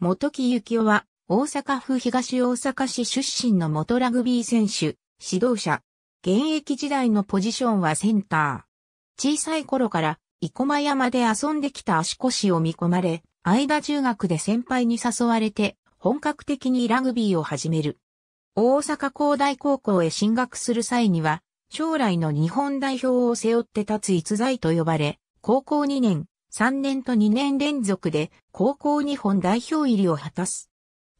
元木幸雄は、大阪府東大阪市出身の元ラグビー選手、指導者。現役時代のポジションはセンター。小さい頃から、生駒山で遊んできた足腰を見込まれ、間中学で先輩に誘われて、本格的にラグビーを始める。大阪高大高校へ進学する際には、将来の日本代表を背負って立つ逸材と呼ばれ、高校2年、3年と2年連続で高校日本代表入りを果たす。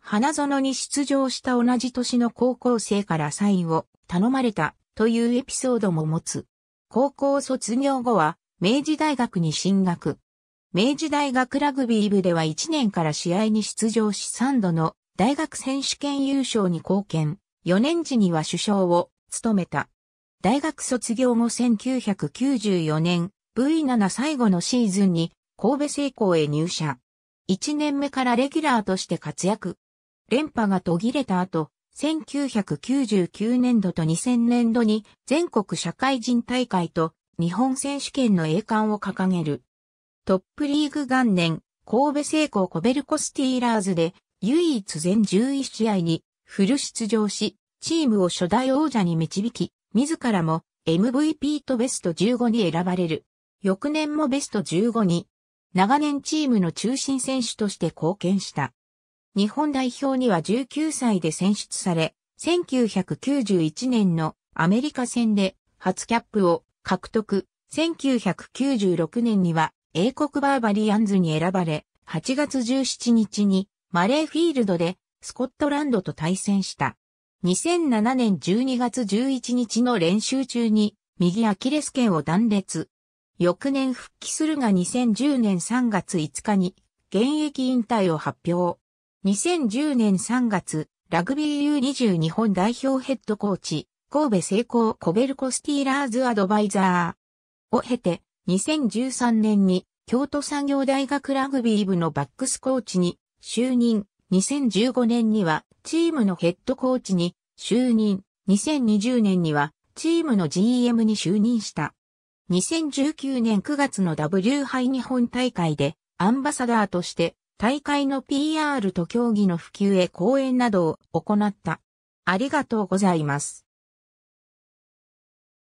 花園に出場した同じ年の高校生からサインを頼まれたというエピソードも持つ。高校卒業後は明治大学に進学。明治大学ラグビー部では1年から試合に出場し3度の大学選手権優勝に貢献。4年時には首相を務めた。大学卒業後1994年、V7 最後のシーズンに神戸成功へ入社。1年目からレギュラーとして活躍。連覇が途切れた後、1999年度と2000年度に全国社会人大会と日本選手権の栄冠を掲げる。トップリーグ元年、神戸成功コベルコスティーラーズで唯一全11試合にフル出場し、チームを初代王者に導き、自らも MVP とベスト15に選ばれる。翌年もベスト15に、長年チームの中心選手として貢献した。日本代表には19歳で選出され、1991年のアメリカ戦で初キャップを獲得。1996年には英国バーバリアンズに選ばれ、8月17日にマレーフィールドでスコットランドと対戦した。2007年12月11日の練習中に右アキレス腱を断裂。翌年復帰するが2010年3月5日に現役引退を発表。2010年3月、ラグビー U20 日本代表ヘッドコーチ、神戸成功コベルコスティーラーズアドバイザーを経て、2013年に京都産業大学ラグビー部のバックスコーチに就任、2015年にはチームのヘッドコーチに就任、2020年にはチームの GM に就任した。2019年9月の W 杯日本大会でアンバサダーとして大会の PR と競技の普及へ講演などを行った。ありがとうございます。